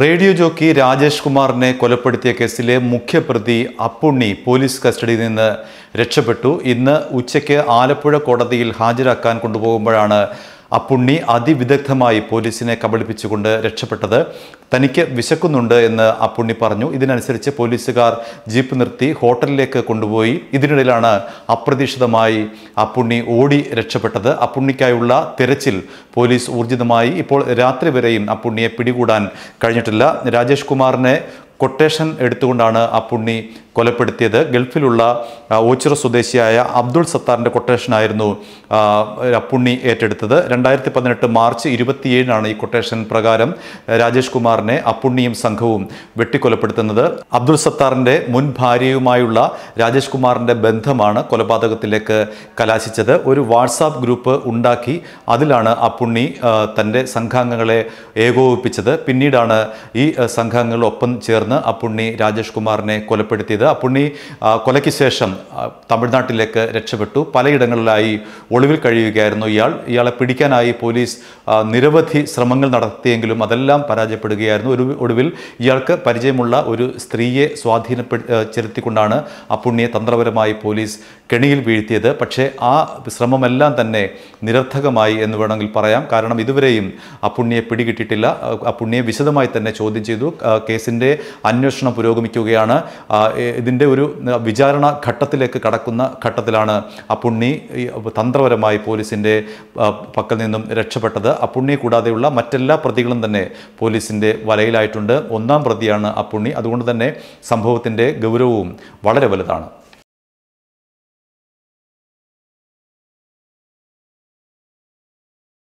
radio jockey Rajesh കുമാറിനെ കൊലപ്പെടുത്തിയ കേസിലെ മുഖ്യപ്രതി അപ്പുണ്ണി പോലീസ് കസ്റ്റഡിയിൽ നിന്ന് രക്ഷപ്പെട്ടു ഇന്ന് ഉച്ചയ്ക്ക് ആലപ്പുഴ കോടതിയിൽ ഹാജരാക്കാൻ കൊണ്ടുപോകുമ്പോഴാണ് അപ്പുണ്ണി അതിവിദഗ്ധമായി പോലീസിനെ കബളിപ്പിച്ചുകൊണ്ട് രക്ഷപ്പെട്ടത് തനിക്ക് വിശക്കുന്നുണ്ട് എന്ന് അപ്പുണ്ണി പറഞ്ഞു ഇതിനനുസരിച്ച് പോലീസുകാർ ജീപ്പ് നിർത്തി ഹോട്ടലിലേക്ക് കൊണ്ടുപോയി ഇതിനിടയിലാണ് അപ്രതീക്ഷിതമായി അപ്പുണ്ണി ഓടി രക്ഷപ്പെട്ടത് അപ്പുണ്ണിക്കായുള്ള തിരച്ചിൽ പോലീസ് ഊർജിതമായി ഇപ്പോൾ രാത്രി വരെയും അപ്പുണ്ണിയെ പിടികൂടാൻ കഴിഞ്ഞിട്ടില്ല രാജേഷ് കുമാറിനെ കൊട്ടേഷൻ എടുത്തുകൊണ്ടാണ് അപ്പുണ്ണി കൊലപ്പെടുത്തിയത് ഗൾഫിലുള്ള ഓച്ചിറ സ്വദേശിയായ അബ്ദുൾ സത്താറിൻ്റെ കൊട്ടേഷനായിരുന്നു അപ്പുണ്ണി ഏറ്റെടുത്തത് രണ്ടായിരത്തി പതിനെട്ട് മാർച്ച് ഇരുപത്തിയേഴിനാണ് ഈ കൊട്ടേഷൻ പ്രകാരം രാജേഷ് കുമാറിനെ അപ്പുണ്ണിയും സംഘവും വെട്ടിക്കൊലപ്പെടുത്തുന്നത് അബ്ദുൾ സത്താറിൻ്റെ മുൻ ഭാര്യയുമായുള്ള രാജേഷ് കുമാറിൻ്റെ ബന്ധമാണ് കൊലപാതകത്തിലേക്ക് കലാശിച്ചത് ഒരു വാട്സാപ്പ് ഗ്രൂപ്പ് ഉണ്ടാക്കി അതിലാണ് അപ്പുണ്ണി തൻ്റെ സംഘാംഗങ്ങളെ ഏകോപിപ്പിച്ചത് പിന്നീടാണ് ഈ സംഘാംഗങ്ങളൊപ്പം ചേർന്ന് അപ്പുണ്ണി രാജേഷ് കുമാറിനെ കൊലപ്പെടുത്തിയത് ചെയ്ത് അപ്പുണ്ണി കൊലയ്ക്ക് ശേഷം തമിഴ്നാട്ടിലേക്ക് രക്ഷപ്പെട്ടു പലയിടങ്ങളിലായി ഒളിവിൽ കഴിയുകയായിരുന്നു ഇയാൾ ഇയാളെ പിടിക്കാനായി പോലീസ് നിരവധി ശ്രമങ്ങൾ നടത്തിയെങ്കിലും അതെല്ലാം പരാജയപ്പെടുകയായിരുന്നു ഒരു ഒടുവിൽ ഇയാൾക്ക് പരിചയമുള്ള ഒരു സ്ത്രീയെ സ്വാധീനപ്പെടുത്തിക്കൊണ്ടാണ് അപ്പുണ്ണിയെ തന്ത്രപരമായി പോലീസ് കെണിയിൽ വീഴ്ത്തിയത് പക്ഷേ ആ ശ്രമമെല്ലാം തന്നെ നിരർത്ഥകമായി എന്ന് വേണമെങ്കിൽ പറയാം കാരണം ഇതുവരെയും അപ്പുണ്ണിയെ പിടികിട്ടിട്ടില്ല അപ്പുണ്ണിയെ വിശദമായി തന്നെ ചോദ്യം ചെയ്തു കേസിൻ്റെ അന്വേഷണം പുരോഗമിക്കുകയാണ് ഇതിൻ്റെ ഒരു വിചാരണ ഘട്ടത്തിലേക്ക് കടക്കുന്ന ഘട്ടത്തിലാണ് അപ്പുണ്ണി തന്ത്രപരമായി പോലീസിൻ്റെ പക്കൽ നിന്നും രക്ഷപ്പെട്ടത് അപ്പുണ്ണി കൂടാതെയുള്ള മറ്റെല്ലാ പ്രതികളും തന്നെ പോലീസിൻ്റെ വലയിലായിട്ടുണ്ട് ഒന്നാം പ്രതിയാണ് അപ്പുണ്ണി അതുകൊണ്ട് തന്നെ സംഭവത്തിൻ്റെ ഗൗരവവും വളരെ വലുതാണ്